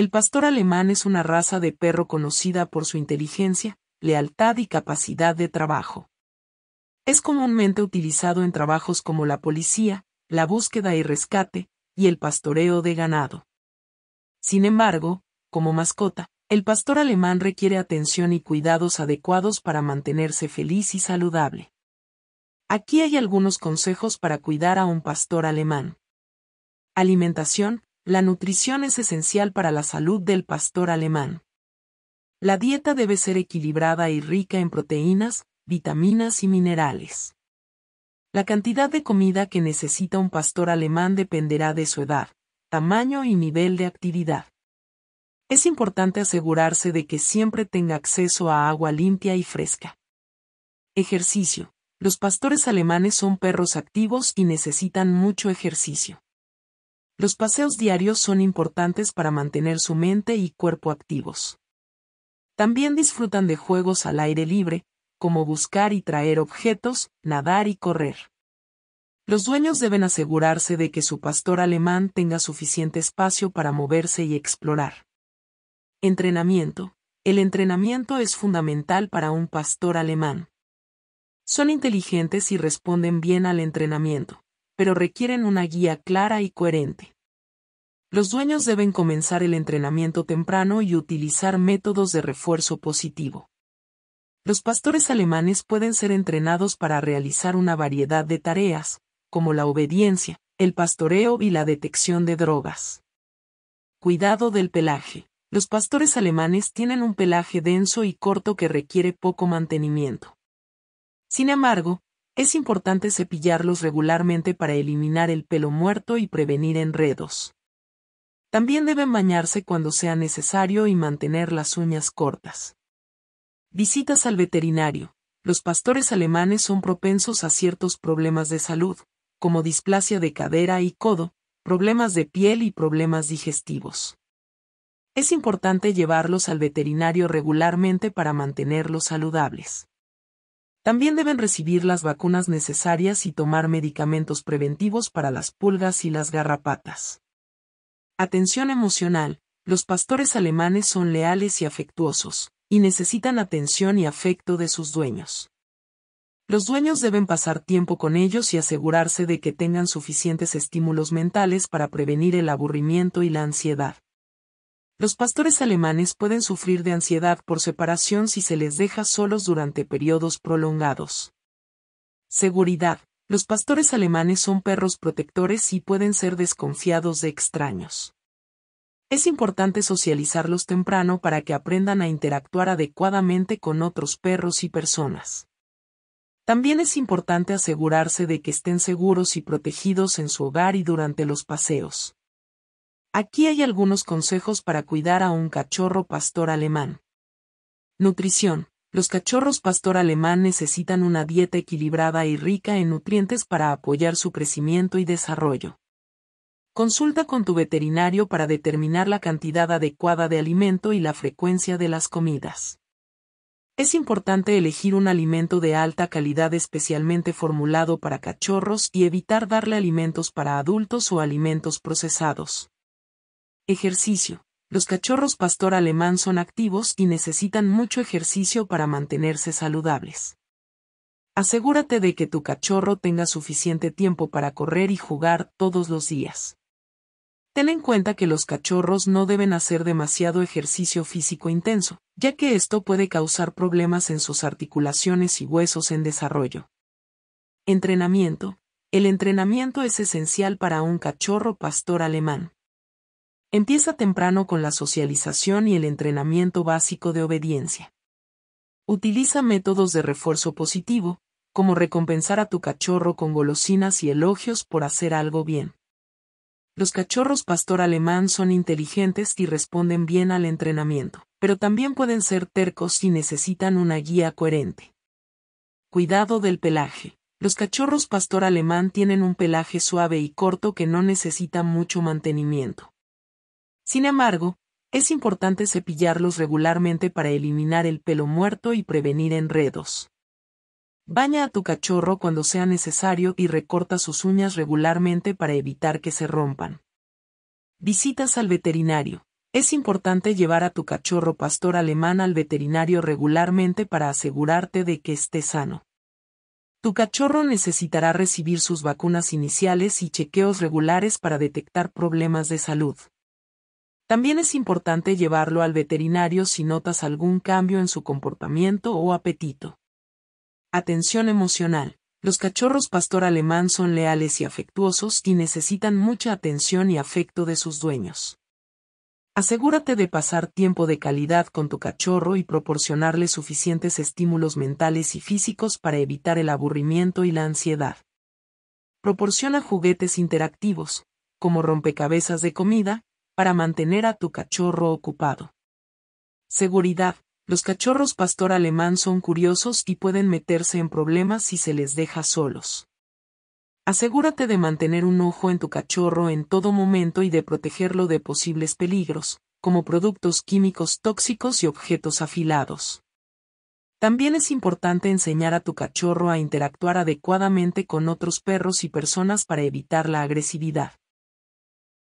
El pastor alemán es una raza de perro conocida por su inteligencia, lealtad y capacidad de trabajo. Es comúnmente utilizado en trabajos como la policía, la búsqueda y rescate, y el pastoreo de ganado. Sin embargo, como mascota, el pastor alemán requiere atención y cuidados adecuados para mantenerse feliz y saludable. Aquí hay algunos consejos para cuidar a un pastor alemán. Alimentación, la nutrición es esencial para la salud del pastor alemán. La dieta debe ser equilibrada y rica en proteínas, vitaminas y minerales. La cantidad de comida que necesita un pastor alemán dependerá de su edad, tamaño y nivel de actividad. Es importante asegurarse de que siempre tenga acceso a agua limpia y fresca. Ejercicio. Los pastores alemanes son perros activos y necesitan mucho ejercicio. Los paseos diarios son importantes para mantener su mente y cuerpo activos. También disfrutan de juegos al aire libre, como buscar y traer objetos, nadar y correr. Los dueños deben asegurarse de que su pastor alemán tenga suficiente espacio para moverse y explorar. Entrenamiento. El entrenamiento es fundamental para un pastor alemán. Son inteligentes y responden bien al entrenamiento pero requieren una guía clara y coherente. Los dueños deben comenzar el entrenamiento temprano y utilizar métodos de refuerzo positivo. Los pastores alemanes pueden ser entrenados para realizar una variedad de tareas, como la obediencia, el pastoreo y la detección de drogas. Cuidado del pelaje. Los pastores alemanes tienen un pelaje denso y corto que requiere poco mantenimiento. Sin embargo, es importante cepillarlos regularmente para eliminar el pelo muerto y prevenir enredos. También deben bañarse cuando sea necesario y mantener las uñas cortas. Visitas al veterinario. Los pastores alemanes son propensos a ciertos problemas de salud, como displasia de cadera y codo, problemas de piel y problemas digestivos. Es importante llevarlos al veterinario regularmente para mantenerlos saludables. También deben recibir las vacunas necesarias y tomar medicamentos preventivos para las pulgas y las garrapatas. Atención emocional. Los pastores alemanes son leales y afectuosos, y necesitan atención y afecto de sus dueños. Los dueños deben pasar tiempo con ellos y asegurarse de que tengan suficientes estímulos mentales para prevenir el aburrimiento y la ansiedad. Los pastores alemanes pueden sufrir de ansiedad por separación si se les deja solos durante periodos prolongados. Seguridad. Los pastores alemanes son perros protectores y pueden ser desconfiados de extraños. Es importante socializarlos temprano para que aprendan a interactuar adecuadamente con otros perros y personas. También es importante asegurarse de que estén seguros y protegidos en su hogar y durante los paseos. Aquí hay algunos consejos para cuidar a un cachorro pastor alemán. Nutrición. Los cachorros pastor alemán necesitan una dieta equilibrada y rica en nutrientes para apoyar su crecimiento y desarrollo. Consulta con tu veterinario para determinar la cantidad adecuada de alimento y la frecuencia de las comidas. Es importante elegir un alimento de alta calidad especialmente formulado para cachorros y evitar darle alimentos para adultos o alimentos procesados. Ejercicio. Los cachorros pastor alemán son activos y necesitan mucho ejercicio para mantenerse saludables. Asegúrate de que tu cachorro tenga suficiente tiempo para correr y jugar todos los días. Ten en cuenta que los cachorros no deben hacer demasiado ejercicio físico intenso, ya que esto puede causar problemas en sus articulaciones y huesos en desarrollo. Entrenamiento. El entrenamiento es esencial para un cachorro pastor alemán. Empieza temprano con la socialización y el entrenamiento básico de obediencia. Utiliza métodos de refuerzo positivo, como recompensar a tu cachorro con golosinas y elogios por hacer algo bien. Los cachorros pastor alemán son inteligentes y responden bien al entrenamiento, pero también pueden ser tercos si necesitan una guía coherente. Cuidado del pelaje. Los cachorros pastor alemán tienen un pelaje suave y corto que no necesita mucho mantenimiento. Sin embargo, es importante cepillarlos regularmente para eliminar el pelo muerto y prevenir enredos. Baña a tu cachorro cuando sea necesario y recorta sus uñas regularmente para evitar que se rompan. Visitas al veterinario. Es importante llevar a tu cachorro pastor alemán al veterinario regularmente para asegurarte de que esté sano. Tu cachorro necesitará recibir sus vacunas iniciales y chequeos regulares para detectar problemas de salud. También es importante llevarlo al veterinario si notas algún cambio en su comportamiento o apetito. Atención emocional. Los cachorros pastor alemán son leales y afectuosos y necesitan mucha atención y afecto de sus dueños. Asegúrate de pasar tiempo de calidad con tu cachorro y proporcionarle suficientes estímulos mentales y físicos para evitar el aburrimiento y la ansiedad. Proporciona juguetes interactivos, como rompecabezas de comida, para mantener a tu cachorro ocupado. Seguridad. Los cachorros pastor alemán son curiosos y pueden meterse en problemas si se les deja solos. Asegúrate de mantener un ojo en tu cachorro en todo momento y de protegerlo de posibles peligros, como productos químicos tóxicos y objetos afilados. También es importante enseñar a tu cachorro a interactuar adecuadamente con otros perros y personas para evitar la agresividad.